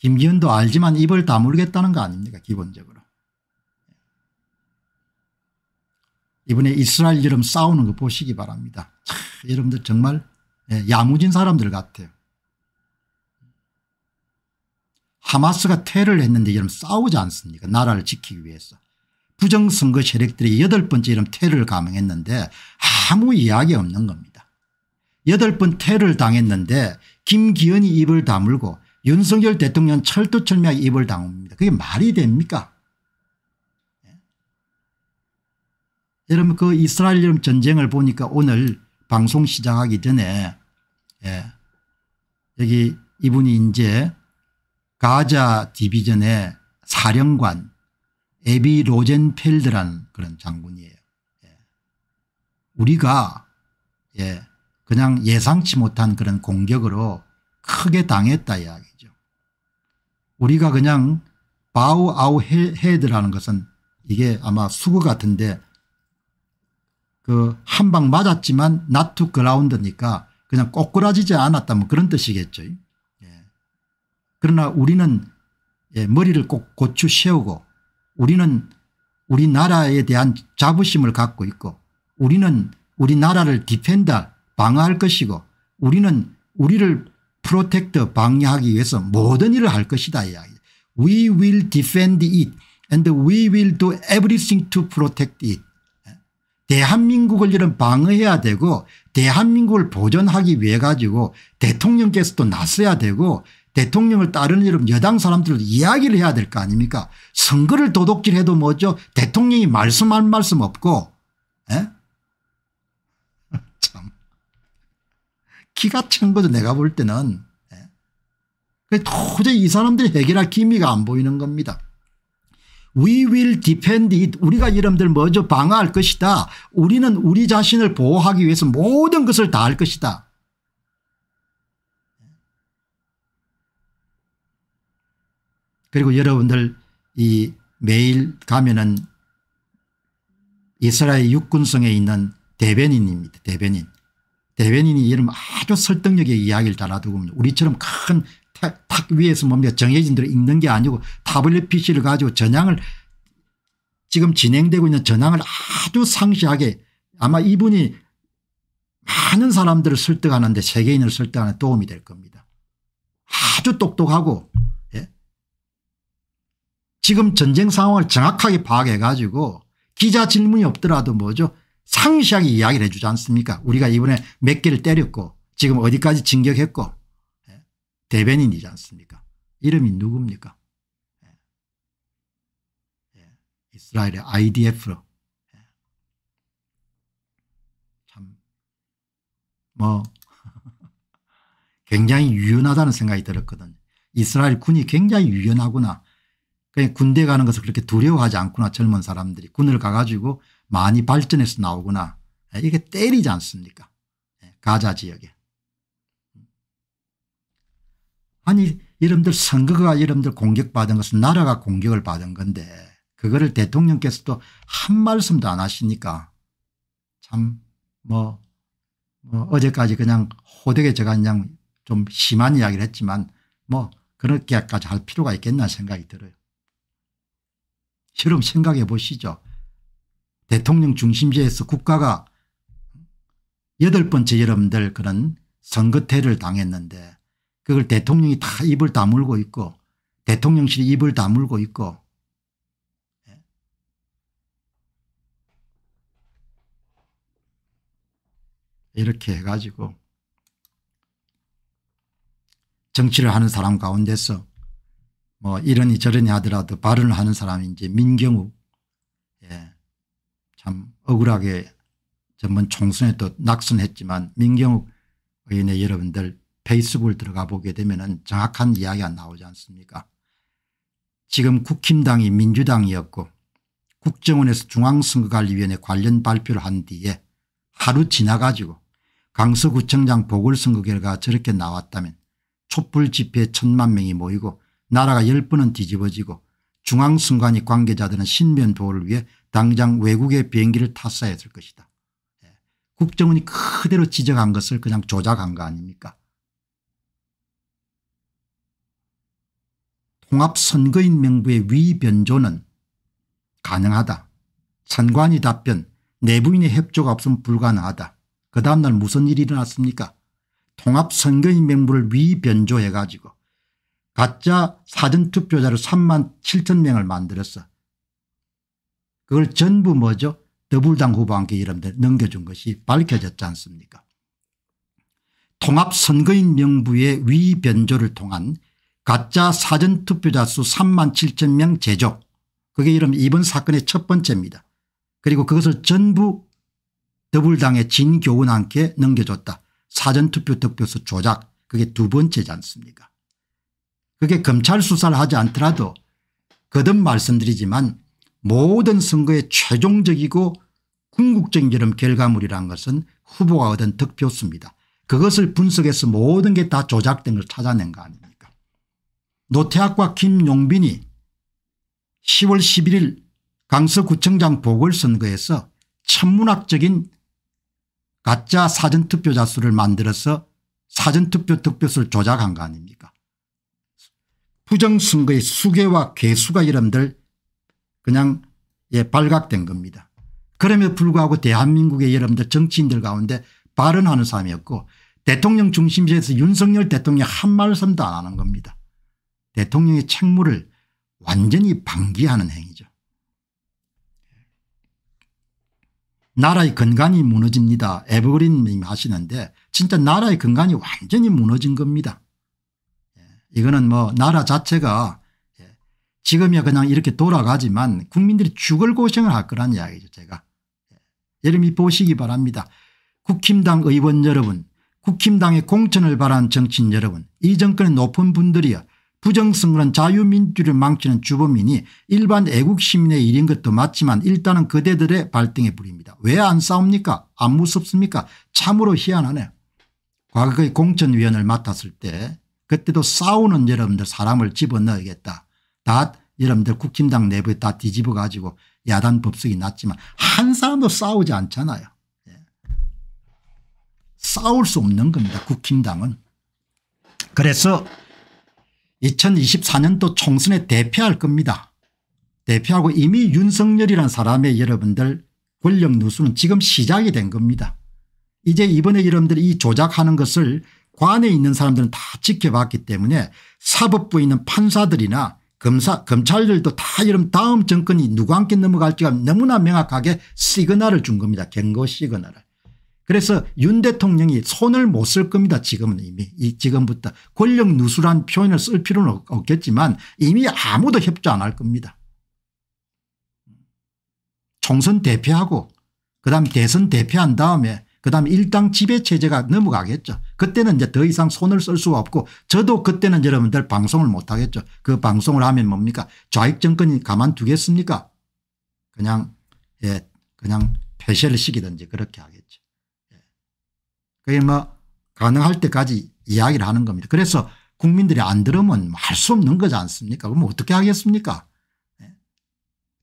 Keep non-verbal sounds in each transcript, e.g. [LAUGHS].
김기현도 알지만 입을 다물겠다는 거 아닙니까 기본적으로. 이번에 이스라엘 여름 싸우는 거 보시기 바랍니다. 차, 여러분들 정말 예, 야무진 사람들 같아요. 하마스가 테러를 했는데 여러분 싸우지 않습니까 나라를 지키기 위해서. 부정선거 세력들이 여덟 번째 이런 테러를 감행했는데 아무 이야기 없는 겁니다. 여덟 번 테러를 당했는데 김기현이 입을 다물고 윤석열 대통령 철두철미하게 입을 다옵니다. 그게 말이 됩니까? 예? 여러분 그 이스라엘 전쟁을 보니까 오늘 방송 시작하기 전에 예. 여기 이분이 이제 가자 디비전의 사령관 에비 로젠펠드라 그런 장군이에요. 예. 우리가 예. 그냥 예상치 못한 그런 공격으로 크게 당했다 이야기. 우리가 그냥 바우 아우 헤드라는 것은 이게 아마 수구 같은데 그 한 방 맞았지만 나투 그라운드니까 그냥 꼬꾸라지지 않았다 뭐 그런 뜻이겠죠. 예. 그러나 우리는 예, 머리를 꼭 고추 세우고 우리는 우리나라에 대한 자부심을 갖고 있고 우리는 우리나라를 디펜다 방어할 것이고 우리는 우리를 프로텍트 방해하기 위해서 모든 일을 할 것이다 이야기. We will defend it and we will do everything to protect it. 대한민국을 이런 방어해야 되고 대한민국을 보존하기 위해 가지고 대통령께서도 나서야 되고 대통령을 따르는 이런 여당 사람들도 이야기를 해야 될 거 아닙니까 선거를 도둑질해도 뭐죠 대통령이 말씀 할 말씀 없고 기가 찬 거죠. 내가 볼 때는. 예. 그 도저히 이 사람들이 해결할 기미가 안 보이는 겁니다. We will defend it. 우리가 이름들 먼저 방어할 것이다. 우리는 우리 자신을 보호하기 위해서 모든 것을 다 할 것이다. 예. 그리고 여러분들 이 매일 가면은 이스라엘 육군성에 있는 대변인입니다. 대변인. 대변인이 이런 아주 설득력의 이야기를 달아두고 우리처럼 큰 탁 위에서 뭡니까 정해진 대로 읽는 게 아니고 타블렛 PC를 가지고 전향을 지금 진행되고 있는 전향을 아주 상시하게 아마 이분이 많은 사람들을 설득하는데 세계인을 설득하는 데 도움이 될 겁니다. 아주 똑똑하고 예? 지금 전쟁 상황을 정확하게 파악해 가지고 기자 질문이 없더라도 뭐죠 상시하게 이야기를 해 주지 않습니까 우리가 이번에 몇 개를 때렸고 지금 어디까지 진격했고 예, 대변인이지 않습니까 이름이 누굽니까 예, 예, 이스라엘의 IDF로 참뭐 [LAUGHS] 굉장히 유연하다는 생각이 들었거든요. 이스라엘 군이 굉장히 유연하구나. 그냥 군대 가는 것을 그렇게 두려워하지 않구나 젊은 사람들이 군을 가가지고 많이 발전해서 나오구나. 예, 이게 때리지 않습니까 예, 가자 지역에. 아니 여러분들 선거가 여러분들 공격받은 것은 나라가 공격을 받은 건데 그거를 대통령께서도 한 말씀도 안 하시니까 참뭐 뭐 어제까지 그냥 호되게 제가 그냥 좀 심한 이야기를 했지만 뭐 그렇게까지 할 필요가 있겠나 생각이 들어요. 여러분 생각해 보시죠. 대통령 중심제에서 국가가 여덟 번째 여러분들 그런 선거태를 당했는데 그걸 대통령이 다 입을 다물고 있고 대통령실이 입을 다물고 있고 예. 이렇게 해가지고 정치를 하는 사람 가운데서 뭐 이러니 저러니 하더라도 발언을 하는 사람인지 민경욱 예. 참 억울하게 전번 총선에 또 낙선했지만 민경욱 의원의 여러분들 페이스북을 들어가 보게 되면 정확한 이야기가 나오지 않습니까 지금 국힘당이 민주당이었고 국정원에서 중앙선거관리위원회 관련 발표를 한 뒤에 하루 지나가지고 강서구청장 보궐선거 결과가 저렇게 나왔다면 촛불 집회에 천만 명이 모이고 나라가 열 번은 뒤집어지고 중앙선관위 관계자들은 신변 보호를 위해 당장 외국의 비행기를 탔어야 될 것이다. 예. 국정원이 그대로 지적한 것을 그냥 조작한 거 아닙니까 통합선거인 명부의 위변조는 가능하다. 찬관이 답변 내부인의 협조가 없으면 불가능하다. 그 다음날 무슨 일이 일어났습니까 통합선거인 명부를 위변조해가지고 가짜 사전투표자를 3만 7천 명을 만들었어. 그걸 전부 뭐죠 더불당 후보한테 이름들 넘겨준 것이 밝혀졌지 않습니까 통합선거인 명부의 위변조를 통한 가짜 사전투표자 수 3만 7천 명 제조 그게 이름 이번 사건의 첫 번째입니다. 그리고 그것을 전부 더불당의 진교훈한테 넘겨줬다. 사전투표 득표수 조작 그게 두 번째지 않습니까 그게 검찰 수사를 하지 않더라도 거듭 말씀드리지만 모든 선거의 최종적이고 궁극적인 이 결과물이란 것은 후보가 얻은 득표수입니다. 그것을 분석해서 모든 게 다 조작된 걸 찾아낸 거 아닙니까 노태학과 김용빈이 10월 11일 강서구청장 보궐선거에서 천문학적인 가짜 사전투표자 수를 만들어서 사전투표 득표수를 조작한 거 아닙니까 부정선거의 수개와 개수가 여러분들 그냥 예, 발각된 겁니다. 그럼에도 불구하고 대한민국의 여러분들 정치인들 가운데 발언하는 사람이었고 대통령 중심에서 윤석열 대통령 한 말씀도 안 하는 겁니다. 대통령의 책무를 완전히 방기하는 행위죠. 나라의 건강이 무너집니다. 에버그린님 하시는데 진짜 나라의 건강이 완전히 무너진 겁니다. 예, 이거는 뭐 나라 자체가 지금이야 그냥 이렇게 돌아가지만 국민들이 죽을 고생을 할 거란 이야기죠 제가. 예. 여러분이 보시기 바랍니다. 국힘당 의원 여러분 국힘당의 공천을 바란 정치인 여러분 이 정권의 높은 분들이여 부정선거는 자유민주를 망치는 주범이니 일반 애국 시민의 일인 것도 맞지만 일단은 그대들의 발등에 불입니다. 왜 안 싸웁니까 안 무섭습니까 참으로 희한하네요. 과거의 공천위원을 맡았을 때 그때도 싸우는 여러분들 사람을 집어넣어야겠다. 다 여러분들 국힘당 내부에 다 뒤집어 가지고 야단 법석이 났지만 한 사람도 싸우지 않잖아요. 예. 싸울 수 없는 겁니다. 국힘당은. 그래서 2024년도 총선에 대표할 겁니다. 대표하고 이미 윤석열이란 사람의 여러분들 권력 누수는 지금 시작이 된 겁니다. 이제 이번에 여러분들이 이 조작하는 것을 관에 있는 사람들은 다 지켜봤기 때문에 사법부에 있는 판사들이나 검사 검찰들도 다 이런 다음 정권이 누구 한테 넘어갈지가 너무나 명확하게 시그널을 준 겁니다. 경고 시그널을. 그래서 윤 대통령이 손을 못 쓸 겁니다. 지금은 이미 이 지금부터 권력 누수란 표현을 쓸 필요는 없겠지만 이미 아무도 협조 안 할 겁니다. 총선 대표하고 그다음 대선 대표한 다음에 그다음에 일당 지배체제가 넘어가겠죠. 그때는 이제 더 이상 손을 쓸 수가 없고 저도 그때는 여러분들 방송을 못하겠죠. 그 방송을 하면 뭡니까 좌익 정권이 가만두겠습니까 그냥 예 그냥 폐쇄를 시키든지 그렇게 하겠죠. 예. 그게 뭐 가능할 때까지 이야기를 하는 겁니다. 그래서 국민들이 안 들으면 할 수 없는 거지 않습니까 그럼 어떻게 하겠습니까 예.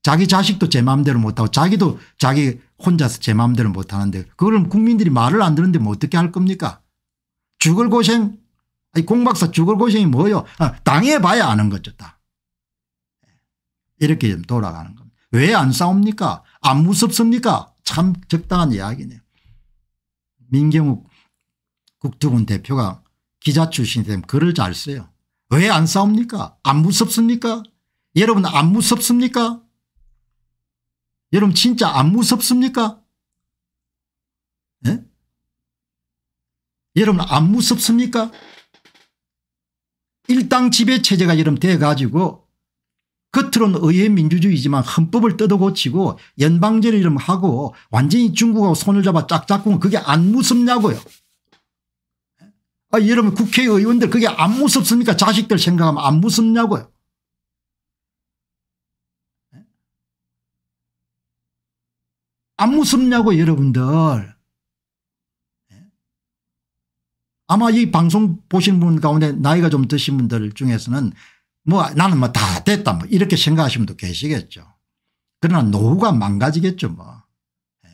자기 자식도 제 마음대로 못하고 자기도 자기 혼자서 제 마음대로 못하는데 그걸 국민들이 말을 안 듣는데 뭐 어떻게 할 겁니까 죽을 고생 아니 공박사 죽을 고생이 뭐요 아, 당해봐야 아는 거죠 다 예. 이렇게 좀 돌아가는 겁니다 왜 안 싸웁니까 안 무섭습니까 참 적당한 이야기네요 민경욱 국토군 대표가 기자 출신이 되면 글을 잘 써요 왜 안 싸웁니까 안 무섭습니까 여러분 안 무섭습니까 여러분 진짜 안 무섭습니까? 에? 예? 여러분 안 무섭습니까? 일당 지배 체제가 여러분 돼가지고 겉으로는 의회 민주주의지만 헌법을 뜯어고치고 연방제를 이름 하고 완전히 중국하고 손을 잡아 짝짝꿍 그게 안 무섭냐고요. 예? 아, 여러분 국회의원들 그게 안 무섭습니까? 자식들 생각하면 안 무섭냐고요. 안 무섭냐고 여러분들. 예? 아마 이 방송 보신 분 가운데 나이가 좀 드신 분들 중에서는 뭐 나는 뭐 다 됐다 뭐 이렇게 생각하시 분도 계시겠죠. 그러나 노후가 망가지겠죠 뭐. 예?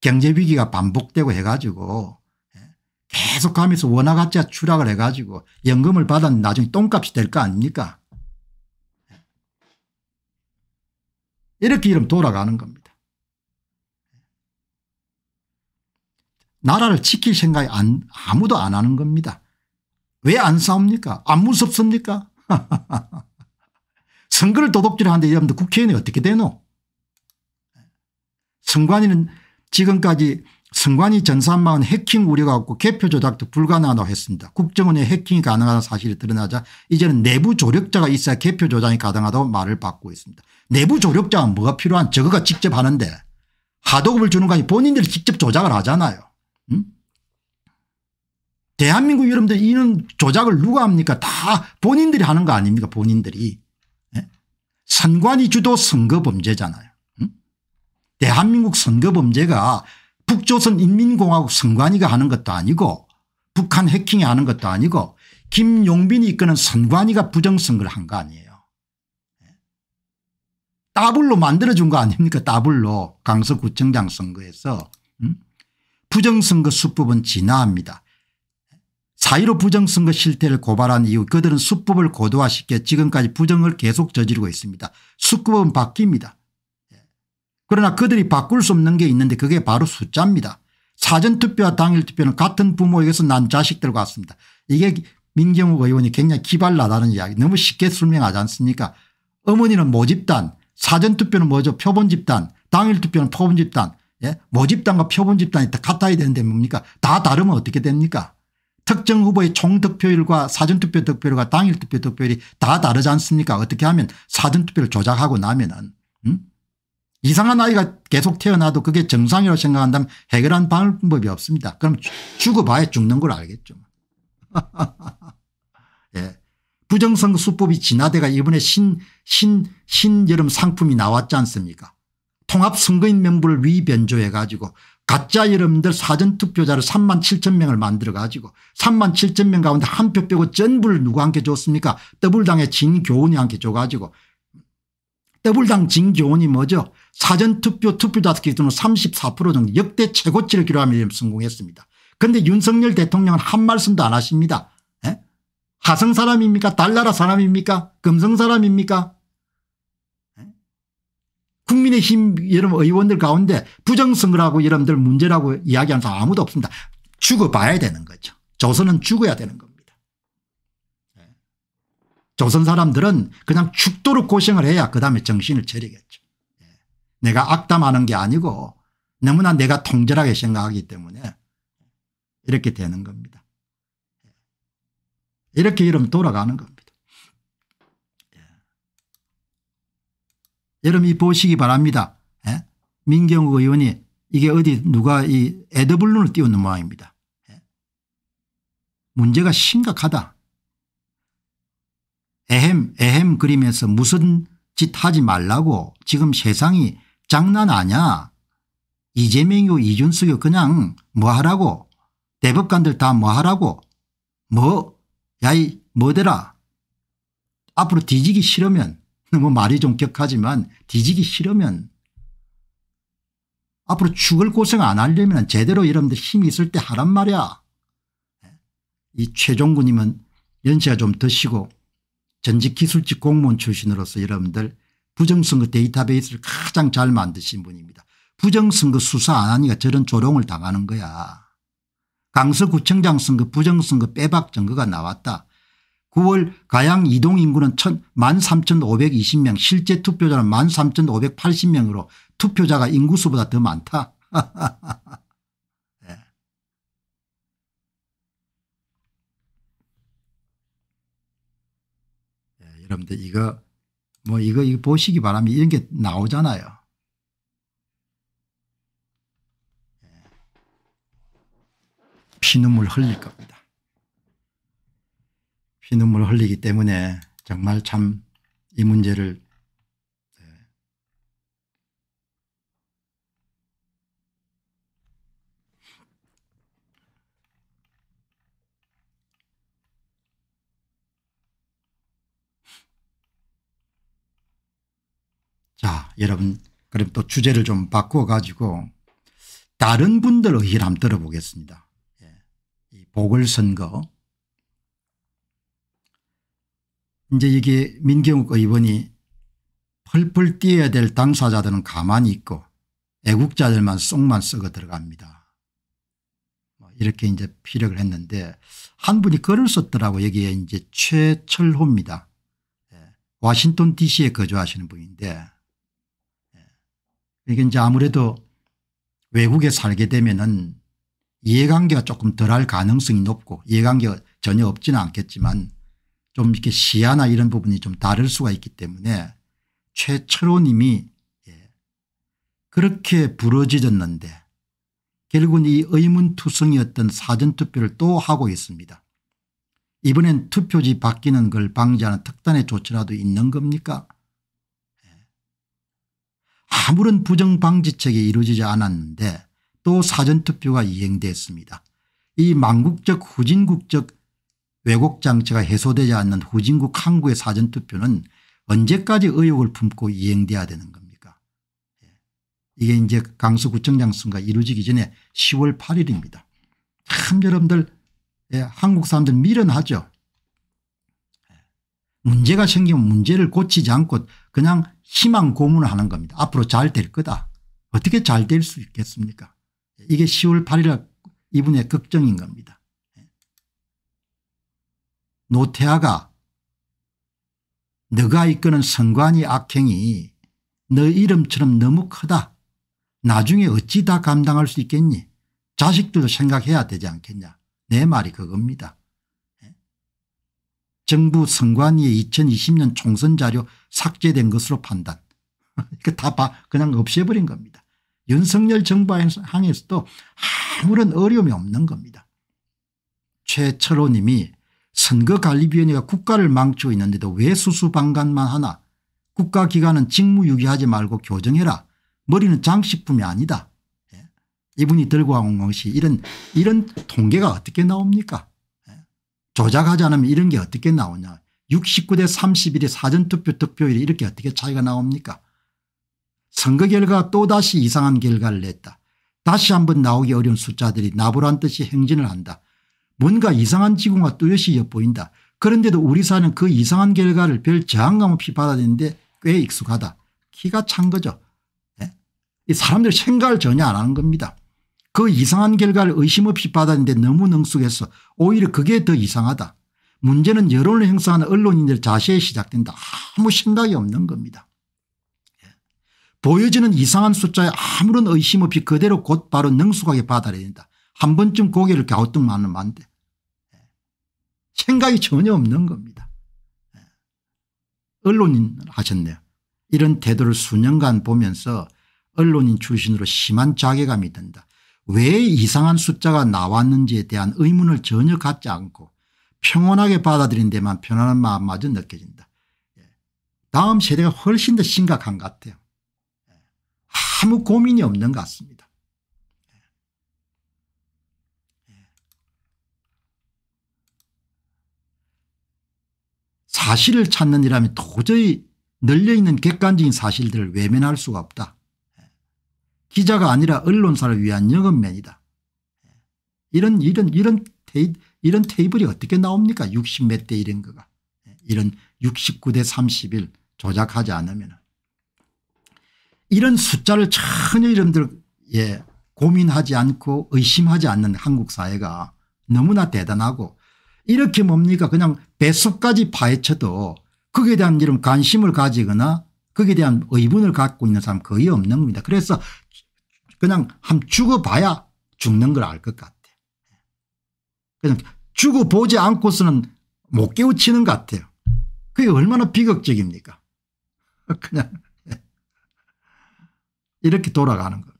경제 위기가 반복되고 해가지고 예? 계속 가면서 원화 가치가 추락을 해가지고 연금을 받았는데 나중에 똥값이 될 거 아닙니까? 이렇게 이름 돌아가는 겁니다. 나라를 지킬 생각이 안, 아무도 안 하는 겁니다. 왜 안 싸웁니까? 안 무섭습니까? [LAUGHS] 선거를 도둑질하는데 여러분들 국회의원이 어떻게 되노? 선관위는 지금까지 선관위 전산망은 해킹 우려가 없고 개표 조작도 불가능하다고 했습니다. 국정원의 해킹이 가능하다는 사실이 드러나자 이제는 내부 조력자가 있어야 개표 조작이 가능하다고 말을 받고 있습니다. 내부 조력자가 뭐가 필요한 저거가 직접 하는데 하도급을 주는 거 아니 본인들이 직접 조작을 하잖아요. 대한민국 여러분들 이런 조작을 누가 합니까 다 본인들이 하는 거 아닙니까 본인들이. 예? 선관위 주도 선거범죄잖아요. 응? 대한민국 선거범죄가 북조선인민공화국 선관위가 하는 것도 아니고 북한 해킹이 하는 것도 아니고 김용빈이 이끄는 선관위가 부정선거를 한 거 아니에요. 예? 따블로 만들어준 거 아닙니까 따블로 강서구청장 선거에서 음? 부정선거 수법은 진화합니다. 사이로 부정선거 실태를 고발한 이후 그들은 수법을 고도화시켜 지금까지 부정을 계속 저지르고 있습니다. 수법은 바뀝니다. 예. 그러나 그들이 바꿀 수 없는 게 있는데 그게 바로 숫자입니다. 사전투표와 당일투표는 같은 부모에게서 난 자식들과 같습니다. 이게 민경욱 의원이 굉장히 기발나다는 이야기 너무 쉽게 설명하지 않습니까 어머니는 모집단 사전투표는 뭐죠 표본집단 당일투표는 표본집단 예? 모집단과 표본집단이 다 같아야 되는데 뭡니까 다 다르면 어떻게 됩니까 특정 후보의 총득표율과 사전투표 득표율과 당일 투표 득표율이 다 다르지 않습니까 어떻게 하면 사전투표를 조작하고 나면은 음? 이상한 아이가 계속 태어나도 그게 정상이라고 생각한다면 해결한 방법이 없습니다. 그럼 죽어봐야 죽는 걸 알겠죠. [LAUGHS] 예. 부정성 수법이 진화돼가 이번에 신, 신, 신여름 상품이 나왔지 않습니까 통합선거인 명부를 위변조해 가지고 가짜 이름들 사전투표자를 3만 7천 명을 만들어 가지고 3만 7천 명 가운데 한 표 빼고 전부를 누구한테 줬습니까 더블당의 진교훈이한테 줘가지고 더블당 진교훈이 뭐죠 사전투표 투표자 기준으로 34% 정도 역대 최고치를 기록하며 성공했습니다. 그런데 윤석열 대통령은 한 말씀도 안 하십니다. 에? 예? 하성 사람입니까 달나라 사람입니까 금성 사람입니까 국민의힘 여러분 의원들 가운데 부정선거라고 여러분들 문제라고 이야기하는 사람 아무도 없습니다. 죽어봐야 되는 거죠. 조선은 죽어야 되는 겁니다. 네. 조선 사람들은 그냥 죽도록 고생을 해야 그다음에 정신을 차리겠죠. 네. 내가 악담하는 게 아니고 너무나 내가 통절하게 생각하기 때문에 이렇게 되는 겁니다. 네. 이렇게 이름 돌아가는 겁니다. 여러분이 보시기 바랍니다. 예? 민경욱 의원이 이게 어디 누가 이 에드블룬을 띄우는 모양입니다. 예? 문제가 심각하다. 에헴 에헴 그림에서 무슨 짓 하지 말라고 지금 세상이 장난 아냐 이재명이고이준석이 그냥 뭐 하라고 대법관들 다 뭐 하라고 뭐 야이 뭐더라 앞으로 뒤지기 싫으면 뭐 말이 좀 격하지만 뒤지기 싫으면 앞으로 죽을 고생 안 하려면 제대로 여러분들 힘이 있을 때 하란 말이야. 이 최종군님은 연세가 좀 드시고 전직 기술직 공무원 출신으로서 여러분들 부정선거 데이터베이스를 가장 잘 만드신 분입니다. 부정선거 수사 안 하니까 저런 조롱을 당하는 거야. 강서구청장 선거 부정선거 빼박 증거가 나왔다. 9월 가양 이동 인구는 13,520명 실제 투표자는 13,580명으로 투표자가 인구수보다 더 많다. 네. [LAUGHS] 네, 여러분들 이거 뭐 이거, 이거 보시기 바랍니다. 이런 게 나오잖아요. 예. 피눈물 흘릴 겁니다. 피눈물 흘리기 때문에 정말 참 이 문제를 네. 자, 여러분 그럼 또 주제를 좀바꾸 가지고 다른 분들 의견 한번 들어보겠습니다. 예. 이 보궐선거 이제 이게 민경욱 의원이 펄펄 뛰어야 될 당사자들은 가만히 있고 애국자들만 쏙만 썩어 들어갑니다. 뭐 이렇게 이제 피력을 했는데 한 분이 글을 썼더라고 여기에 이제 최철호입니다. 예, 워싱턴 dc에 거주하시는 분인데 예, 이게 이제 아무래도 외국에 살게 되면은 이해관계가 조금 덜할 가능성이 높고 이해관계가 전혀 없지는 않겠지만 좀 이렇게 시야나 이런 부분이 좀 다를 수가 있기 때문에 최철호 님이 예, 그렇게 부러지졌는데 결국은 이 의문투성이었던 사전투표를 또 하고 있습니다. 이번엔 투표지 바뀌는 걸 방지하는 특단의 조치라도 있는 겁니까 예. 아무런 부정방지책이 이루어지지 않았는데 또 사전투표가 이행됐습니다. 이 망국적 후진국적 왜곡 장치가 해소되지 않는 후진국 항구의 사전투표는 언제까지 의혹을 품고 이행돼야 되는 겁니까 예. 이게 이제 강서구청장 선거 이루어지기 전에 10월 8일입니다. 참 여러분들 예, 한국 사람들 미련하죠. 예. 문제가 생기면 문제를 고치지 않고 그냥 희망 고문을 하는 겁니다. 앞으로 잘 될 거다. 어떻게 잘 될 수 있겠습니까 이게 10월 8일 이분의 걱정인 겁니다. 노태아가 너가 이끄는 성관이 악행이 너 이름처럼 너무 크다. 나중에 어찌 다 감당할 수 있겠니 자식들도 생각해야 되지 않겠냐 내 말이 그겁니다. 예? 정부 선관위의 2020년 총선 자료 삭제된 것으로 판단. 그다 [LAUGHS] 그냥 없애버린 겁니다. 윤석열 정부 항에서도 아무런 어려움이 없는 겁니다. 최철호 님이 선거관리위원회가 국가를 망치고 있는데도 왜 수수방관만 하나 국가기관은 직무유기하지 말고 교정해라 머리는 장식품이 아니다 예? 이분이 들고 온 것이 이런 이런 통계가 어떻게 나옵니까 예? 조작하지 않으면 이런 게 어떻게 나오냐 69대 31의 사전투표 득표율이 이렇게 어떻게 차이가 나옵니까 선거 결과 또다시 이상한 결과를 냈다 다시 한번 나오기 어려운 숫자들이 나부란 뜻이 행진을 한다 뭔가 이상한 지구가 뚜렷이 엿보인다. 그런데도 우리 사는 그 이상한 결과를 별 저항감 없이 받아들이는데 꽤 익숙하다. 키가 찬 거죠. 네? 사람들 생각을 전혀 안 하는 겁니다. 그 이상한 결과를 의심 없이 받았는데 아 너무 능숙해서 오히려 그게 더 이상하다. 문제는 여론을 행사하는 언론인들 자세에 시작된다. 아무 생각이 없는 겁니다. 예? 보여지는 이상한 숫자에 아무런 의심 없이 그대로 곧바로 능숙하게 받아야된다한 번쯤 고개를 갸우뚱 마는 만데 생각이 전혀 없는 겁니다. 예. 언론인 하셨네요. 이런 태도를 수년간 보면서 언론인 출신으로 심한 자괴감이 든다. 왜 이상한 숫자가 나왔는지에 대한 의문을 전혀 갖지 않고 평온하게 받아들인 데만 편안한 마음마저 느껴진다. 예. 다음 세대가 훨씬 더 심각한 것 같아요. 예. 아무 고민이 없는 것 같습니다. 사실을 찾는 이라면 도저히 널려있는 객관적인 사실들을 외면할 수가 없다. 기자가 아니라 언론사를 위한 영업맨이다. 이런 이런 이런 테이, 이런 테이블이 어떻게 나옵니까 60몇 대 이런 거가 이런 69대 31 조작하지 않으면 이런 숫자를 전혀 이름들 예, 고민하지 않고 의심하지 않는 한국 사회가 너무나 대단하고 이렇게 뭡니까 그냥 배수까지 파헤쳐도 거기에 대한 이런 관심을 가지거나 거기에 대한 의문을 갖고 있는 사람 거의 없는 겁니다. 그래서 그냥 한 죽어봐야 죽는 걸 알 것 같아. 그냥 죽어보지 않고서는 못 깨우치는 것 같아요. 그게 얼마나 비극적입니까? [LAUGHS] 그냥 이렇게 돌아가는 겁니다.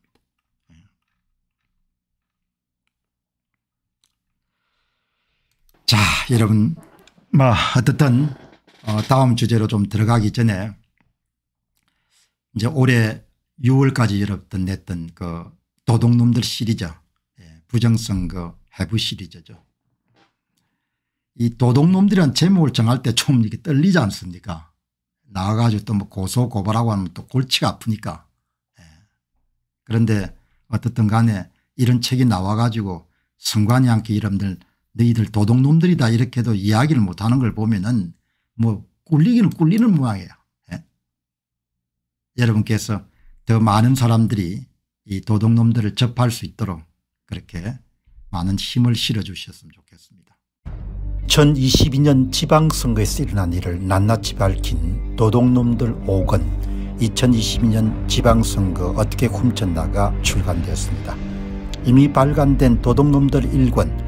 자 여러분 뭐어떻든어 다음 주제로 좀 들어가기 전에 이제 올해 6월까지 여러분 냈던 그 도둑놈들 시리즈 예, 부정선거 그 해부 시리즈죠. 이 도둑놈들은 제목을 정할 때좀 이렇게 떨리지 않습니까 나와가지고 또뭐 고소 고발하고 하면 또 골치가 아프니까 예. 그런데 어떻든 간에 이런 책이 나와가지고 성관이 않게 여러분들 너희들 도둑놈들이다 이렇게도 이야기를 못하는 걸 보면은 뭐 꿀리기는 꿀리는 모양이에요. 예? 여러분께서 더 많은 사람들이 이 도둑놈들을 접할 수 있도록 그렇게 많은 힘을 실어주셨으면 좋겠습니다. 2022년 지방선거에서 일어난 일을 낱낱이 밝힌 도둑놈들 5권 2022년 지방선거 어떻게 훔쳤나가 출간되었습니다. 이미 발간된 도둑놈들 1권